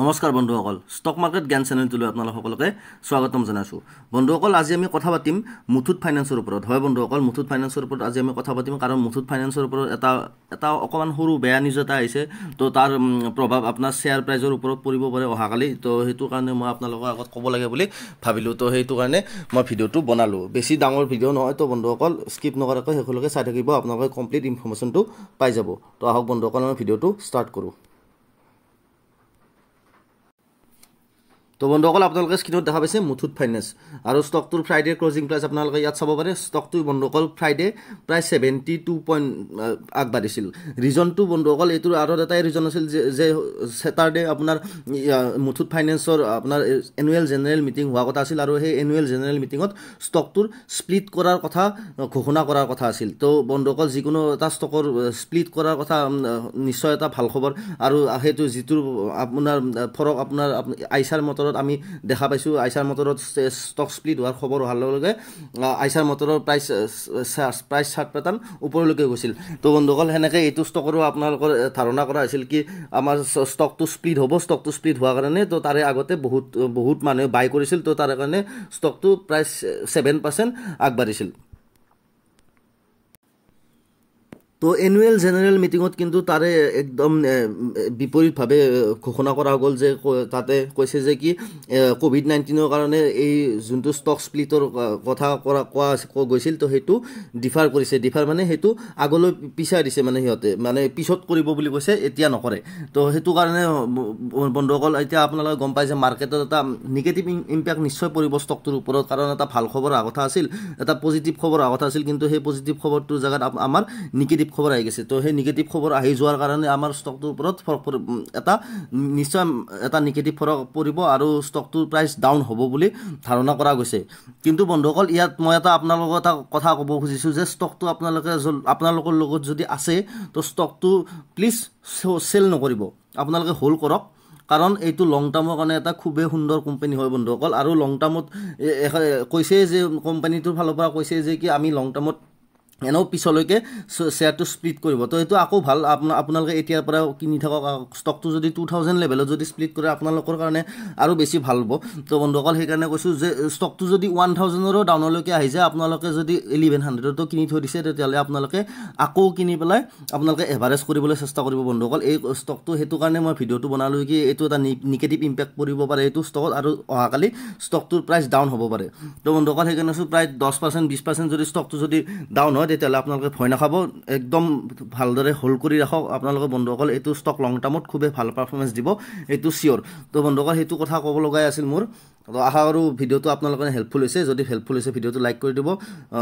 নমস্কাৰ বন্ধুসকল stock market জ্ঞান চেনেলটোলৈ আপোনালোক সকলোকে স্বাগতম জনাইছোঁ বন্ধুসকল আজি আমি কথা পাতিম মুথুত ফাইনেন্সৰ ওপৰত হয় বন্ধুসকল মুথুত ফাইনেন্সৰ ওপৰত আজি আমি কথা পাতিম কাৰণ মুথুত ফাইনেন্সৰ ওপৰত এটা এটা অকণমান সৰু বেয়া নিউজ এটা আহিছে তো তাৰ প্ৰভাৱ আপোনাৰ শ্বেয়াৰ প্ৰাইজৰ ওপৰত পৰিব পাৰে অহাকালি তো সেইটো কাৰণে মই আপোনালোকৰ আগত ক'ব লাগে বুলি ভাবিলোঁ তো সেইটো কাৰণে মই ভিডিঅ'টো বনালোঁ বেছি ডাঙৰ ভিডিঅ' নহয় তো বন্ধুসকল স্কিপ নকৰাকৈ সেইখনলৈকে চাই থাকিব আপোনালোকে কমপ্লিট ইনফৰ্মেশ্যনটো পাই যাব তো আহক বন্ধুসকল আমি ভিডিঅ'টো ষ্টাৰ্ট কৰোঁ তো বন্ধুসকল আপোনালোকে স্ক্ৰীণত দেখা পাইছে মুথুত ফাইনেন্স আৰু ষ্টকটোৰ ফ্ৰাইডে ক্ল'জিং প্ৰাইছ আপোনালোকে ইয়াত চাব পাৰে ষ্টকটো বন্ধুসকল ফ্ৰাইডে প্ৰায় ছেভেণ্টি টু পইণ্ট আগবাঢ়িছিল ৰিজনটো বন্ধুসকল এইটোৰ আঁৰত এটাই ৰিজন আছিল যে ছেটাৰডে আপোনাৰ মুথুত ফাইনেন্সৰ আপোনাৰ এনুৱেল জেনেৰেল মিটিং হোৱা কথা আছিল আৰু সেই এনুৱেল জেনেৰেল মিটিঙত ষ্টকটোৰ স্প্লিট কৰাৰ কথা ঘোষণা কৰাৰ কথা আছিল তো বন্ধুসকল যিকোনো এটা ষ্টকৰ স্প্লিট কৰাৰ কথা নিশ্চয় এটা ভাল খবৰ আৰু সেইটো যিটো আপোনাৰ ফৰক আপোনাৰ আইচাৰ মতত মটৰত আমি দেখা পাইছোঁ আইচাৰ মটৰত ষ্টক স্প্লিট হোৱাৰ খবৰ অহাৰ লগে লগে আইচাৰ মটৰৰ প্ৰাইচ প্ৰাইচ চাৰ্ট পেটাৰ্ণ ওপৰলৈকে গৈছিল ত' বন্ধুসকল সেনেকৈ এইটো ষ্টকৰো আপোনালোকৰ ধাৰণা কৰা হৈছিল কি আমাৰ ষ্টকটো স্প্লিট হ'ব ষ্টকটো স্প্লিট হোৱাৰ কাৰণে ত' তাৰে আগতে বহুত বহুত মানুহে বাই কৰিছিল ত' তাৰে কাৰণে ষ্টকটো প্ৰায় ছেভেন পাৰ্চেণ্ট আগবাঢ়িছিল তো এনুৱেল জেনেৰেল মিটিঙত কিন্তু তাৰে একদম বিপৰীতভাৱে ঘোষণা কৰা গ'ল যে তাতে কৈছে যে কি ক'ভিড নাইণ্টিনৰ কাৰণে এই যোনটো ষ্টক স্প্লিটৰ কথা কৰা কোৱা গৈছিল তো সেইটো ডিফাৰ কৰিছে ডিফাৰ মানে সেইটো আগলৈ পিছাই দিছে মানে সিহঁতে মানে পিছত কৰিব বুলি কৈছে এতিয়া নকৰে তো সেইটো কাৰণে বন্ধ গ'ল এতিয়া আপোনালোকে গম যে মাৰ্কেটত এটা নিগেটিভ ইম্পেক্ট নিশ্চয় পৰিব ষ্টকটোৰ ওপৰত কাৰণ এটা ভাল খবৰ অহা কথা আছিল এটা পজিটিভ খবৰ অহা কথা আছিল কিন্তু সেই পজিটিভ খবৰটোৰ জেগাত আমাৰ নিগেটিভ খবৰ আহি গৈছে তো সেই নিগেটিভ খবৰ আহি যোৱাৰ কাৰণে আমাৰ ষ্টকটোৰ ওপৰত ফৰক এটা নিশ্চয় এটা নিগেটিভ ফৰক পৰিব আৰু ষ্টকটোৰ প্ৰাইচ ডাউন হ'ব বুলি ধাৰণা কৰা গৈছে কিন্তু বন্ধুসকল ইয়াত মই এটা আপোনালোকৰ এটা কথা ক'ব খুজিছোঁ যে ষ্টকটো আপোনালোকে আপোনালোকৰ লগত যদি আছে তো ষ্টকটো প্লিজ চেল নকৰিব আপোনালোকে হ'ল্ড কৰক কাৰণ এইটো লং টাৰ্মৰ কাৰণে এটা খুবেই সুন্দৰ কোম্পানী হয় বন্ধুসকল আৰু লং টাৰ্মত কৈছে যে কোম্পানীটোৰ ফালৰ পৰা কৈছে যে কি আমি লং টাৰ্মত এনেও পিছলৈকে শ্বেয়াৰটো স্প্লিট কৰিব তো সেইটো আকৌ ভাল আপোনাৰ আপোনালোকে এতিয়াৰ পৰা কিনি থাকক ষ্টকটো যদি টু থাউজেণ্ড লেভেলত যদি স্প্লিট কৰে আপোনালোকৰ কাৰণে আৰু বেছি ভাল হ'ব তো বন্ধুসকল সেইকাৰণে কৈছোঁ যে ষ্টকটো যদি ওৱান থাউজেণ্ডৰো ডাউনলৈকে আহি যায় আপোনালোকে যদি ইলেভেন হাণ্ড্ৰেডতো কিনি থৈ দিছে তেতিয়াহ'লে আপোনালোকে আকৌ কিনি পেলাই আপোনালোকে এভাৰেজ কৰিবলৈ চেষ্টা কৰিব বন্ধুসকল এই ষ্টকটো সেইটো কাৰণে মই ভিডিঅ'টো বনালোঁ কি এইটো এটা নিগেটিভ ইম্পেক্ট পৰিব পাৰে এইটো ষ্টকত আৰু অহাকালি ষ্টকটোৰ প্ৰাইচ ডাউন হ'ব পাৰে তো বন্ধুসকল সেইকাৰণে কৈছোঁ প্ৰায় দহ পাৰ্চেণ্ট বিছ পাৰ্চেণ্ট যদি ষ্টকটো যদি ডাউন হয় হয় তেতিয়াহ'লে আপোনালোকে ভয় নাখাব একদম ভালদৰে হোল্ড কৰি ৰাখক আপোনালোকে বন্ধুসকল এইটো ষ্টক লং টাৰ্মত খুবেই ভাল পাৰফৰ্মেঞ্চ দিব এইটো চিয়'ৰ ত' বন্ধুসকল সেইটো কথা ক'ব লগাই আছিল মোৰ তো আশা কৰোঁ ভিডিঅ'টো আপোনালোকৰ হেল্পফুল হৈছে যদি হেল্পফুল হৈছে ভিডিঅ'টো লাইক কৰি দিব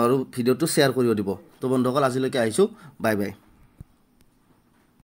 আৰু ভিডিঅ'টো শ্বেয়াৰ কৰিও দিব তো বন্ধুসকল আজিলৈকে আহিছোঁ বাই বাই